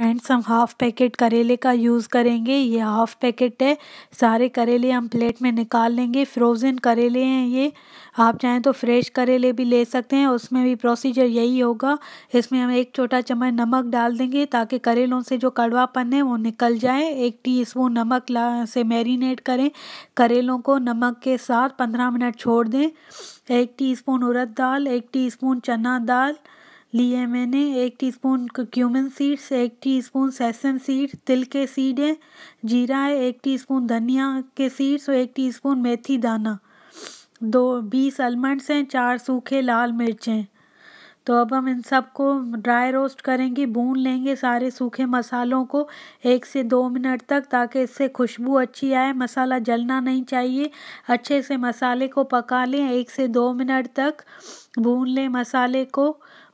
friends हम half packet करेले का यूज़ करेंगे ये हाफ पैकेट है सारे करेले हम प्लेट में निकाल लेंगे फ्रोज़न करेले हैं ये आप चाहें तो फ्रेश करेले भी ले सकते हैं उसमें भी प्रोसीजर यही होगा इसमें हम एक छोटा चम्मच नमक डाल देंगे ताकि करेलों से जो कड़वापन है वो निकल जाए एक टीस्पून नमक ला से मैरिनेट करें करेलों को नमक के साथ पंद्रह मिनट छोड़ दें एक स्पून उड़द दाल एक स्पून चना दाल लिए मैंने एक टीस्पून क्यूमिन सीड्स एक टीस्पून सेसम सीड तिल के सीड है जीरा है एक टीस्पून धनिया के सीड्स और एक टीस्पून मेथी दाना दो बीस अलमंड्स हैं चार सूखे लाल मिर्चें तो अब हम इन सब को ड्राई रोस्ट करेंगे भून लेंगे सारे सूखे मसालों को एक से दो मिनट तक ताकि इससे खुशबू अच्छी आए मसाला जलना नहीं चाहिए अच्छे से मसाले को पका लें एक से दो मिनट तक भून लें मसाले को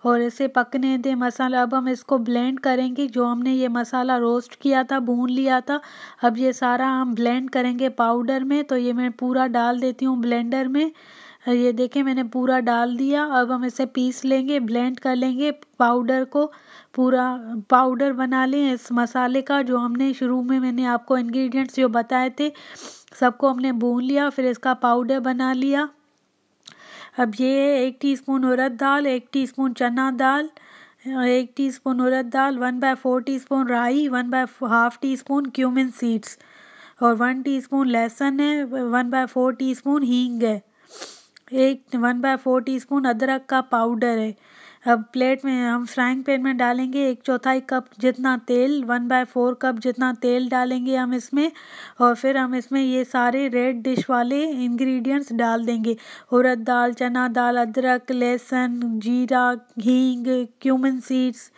और इसे पकने दें मसाला अब हम इसको ब्लेंड करेंगे जो हमने ये मसाला रोस्ट किया था भून लिया था अब ये सारा हम ब्लेंड करेंगे पाउडर में तो ये मैं पूरा डाल देती हूँ ब्लेंडर में ये देखें मैंने पूरा डाल दिया अब हम इसे पीस लेंगे ब्लेंड कर लेंगे पाउडर को पूरा पाउडर बना लें इस मसाले का जो हमने शुरू में मैंने आपको इंग्रेडिएंट्स जो बताए थे सबको हमने भून लिया फिर इसका पाउडर बना लिया अब ये एक टीस्पून उड़द दाल एक टीस्पून चना दाल एक टीस्पून उड़द दाल वन बाय फोर स्पून राई one by half teaspoon cumin seeds और वन टीस्पून लहसुन है one by four teaspoon हींग है एक one by four teaspoon अदरक का पाउडर है अब प्लेट में हम फ्राइंग पैन में डालेंगे एक चौथाई कप जितना तेल वन बाय फोर कप जितना तेल डालेंगे हम इसमें और फिर हम इसमें ये सारे रेड डिश वाले इंग्रेडिएंट्स डाल देंगे उड़द दाल चना दाल अदरक लहसुन जीरा हींग क्यूमन सीड्स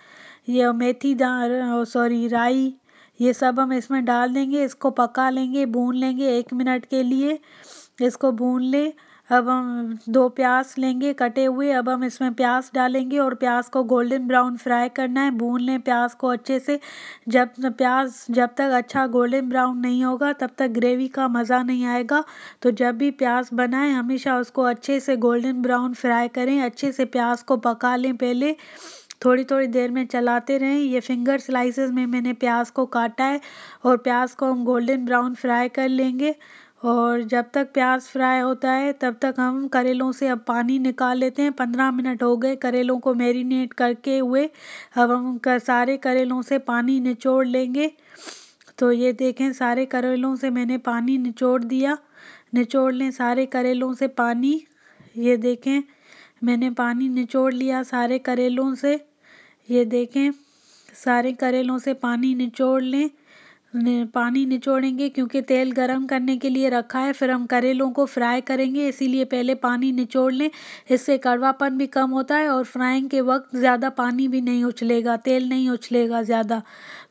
ये मेथी दाल सॉरी राई ये सब हम इसमें डाल देंगे इसको पका लेंगे भून लेंगे एक मिनट के लिए इसको भून लें अब हम दो प्याज लेंगे कटे हुए अब हम इसमें प्याज डालेंगे और प्याज को गोल्डन ब्राउन फ्राई करना है भून लें प्याज को अच्छे से जब प्याज जब तक अच्छा गोल्डन ब्राउन नहीं होगा तब तक ग्रेवी का मज़ा नहीं आएगा तो जब भी प्याज बनाएं हमेशा उसको अच्छे से गोल्डन ब्राउन फ्राई करें अच्छे से प्याज को पका लें पहले थोड़ी थोड़ी देर में चलाते रहें ये फिंगर स्लाइसेस में मैंने प्याज को काटा है और प्याज को हम गोल्डन ब्राउन फ्राई कर लेंगे और जब तक प्याज फ्राई होता है तब तक हम करेलों से अब पानी निकाल लेते हैं पंद्रह मिनट हो गए करेलों को मैरिनेट करके हुए अब हम सारे करेलों से पानी निचोड़ लेंगे तो ये देखें सारे करेलों से मैंने पानी निचोड़ दिया निचोड़ लें सारे करेलों से पानी ये देखें मैंने पानी निचोड़ लिया सारे करेलों से ये देखें सारे करेलों से पानी निचोड़ लें पानी निचोड़ेंगे क्योंकि तेल गरम करने के लिए रखा है फिर हम करेलों को फ्राई करेंगे इसीलिए पहले पानी निचोड़ लें इससे कड़वापन भी कम होता है और फ्राइंग के वक्त ज़्यादा पानी भी नहीं उछलेगा तेल नहीं उछलेगा ज़्यादा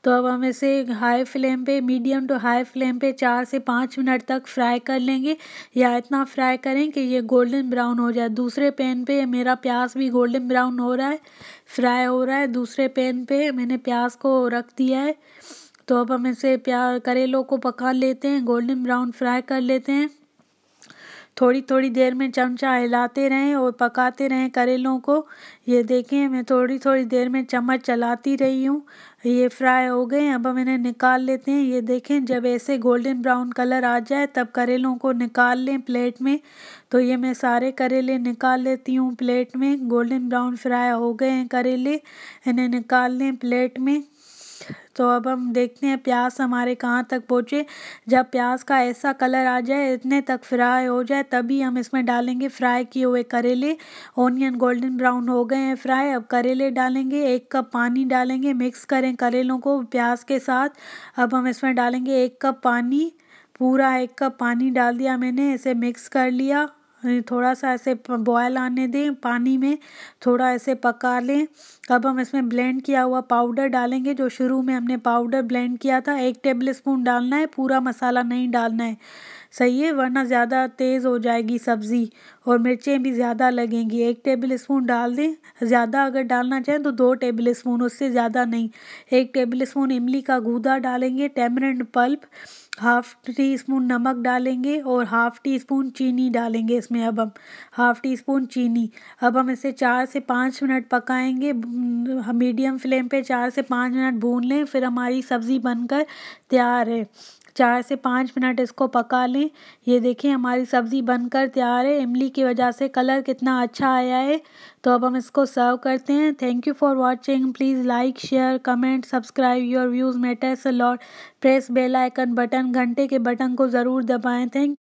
तो अब हम इसे हाई फ्लेम पे मीडियम टू हाई फ्लेम पे चार से पाँच मिनट तक फ्राई कर लेंगे या इतना फ्राई करें कि ये गोल्डन ब्राउन हो जाए दूसरे पैन पे मेरा प्याज भी गोल्डन ब्राउन हो रहा है फ्राई हो रहा है दूसरे पैन पे मैंने प्याज को रख दिया है तो अब हम इसे प्या करेलों को पका लेते हैं गोल्डन ब्राउन फ्राई कर लेते हैं थोड़ी थोड़ी देर में चमचा हिलाते रहें और पकाते रहें करेलों को ये देखें मैं थोड़ी थोड़ी देर में चम्मच चलाती रही हूँ ये फ्राई हो गए अब हम इन्हें निकाल लेते हैं ये देखें जब ऐसे गोल्डन ब्राउन कलर आ जाए तब करेलों को निकाल लें प्लेट में तो ये मैं सारे करेले निकाल लेती हूँ प्लेट में गोल्डन ब्राउन फ्राई हो गए हैं करेले इन्हें निकाल लें प्लेट में तो अब हम देखते हैं प्याज हमारे कहाँ तक पहुँचे जब प्याज का ऐसा कलर आ जाए इतने तक फ्राई हो जाए तभी हम इसमें डालेंगे फ्राई किए हुए करेले ओनियन गोल्डन ब्राउन हो गए हैं फ्राई अब करेले डालेंगे एक कप पानी डालेंगे मिक्स करें करेलों को प्याज के साथ अब हम इसमें डालेंगे एक कप पानी पूरा एक कप पानी डाल दिया मैंने इसे मिक्स कर लिया थोड़ा सा ऐसे बॉयल आने दें पानी में थोड़ा ऐसे पका लें अब हम इसमें ब्लेंड किया हुआ पाउडर डालेंगे जो शुरू में हमने पाउडर ब्लेंड किया था एक टेबल स्पून डालना है पूरा मसाला नहीं डालना है सही है वरना ज़्यादा तेज़ हो जाएगी सब्ज़ी और मिर्चें भी ज़्यादा लगेंगी एक टेबल स्पून डाल दें ज़्यादा अगर डालना चाहें तो दो टेबल स्पून उससे ज़्यादा नहीं एक टेबल स्पून इमली का गूदा डालेंगे tamarind pulp half teaspoon नमक डालेंगे और हाफ़ टी स्पून चीनी डालेंगे इसमें अब हम हाफ़ टी स्पून चीनी अब हम इसे चार से पाँच मिनट पकाएंगे हम मीडियम फ्लेम पे चार से पाँच मिनट भून लें फिर हमारी सब्ज़ी बनकर तैयार है चार से पाँच मिनट इसको पका लें ये देखें हमारी सब्ज़ी बनकर तैयार है इमली की वजह से कलर कितना अच्छा आया है तो अब हम इसको सर्व करते हैं thank you for watching please like share comment subscribe your views matters lot press bell icon button घंटे के बटन को ज़रूर दबाएँ थैंक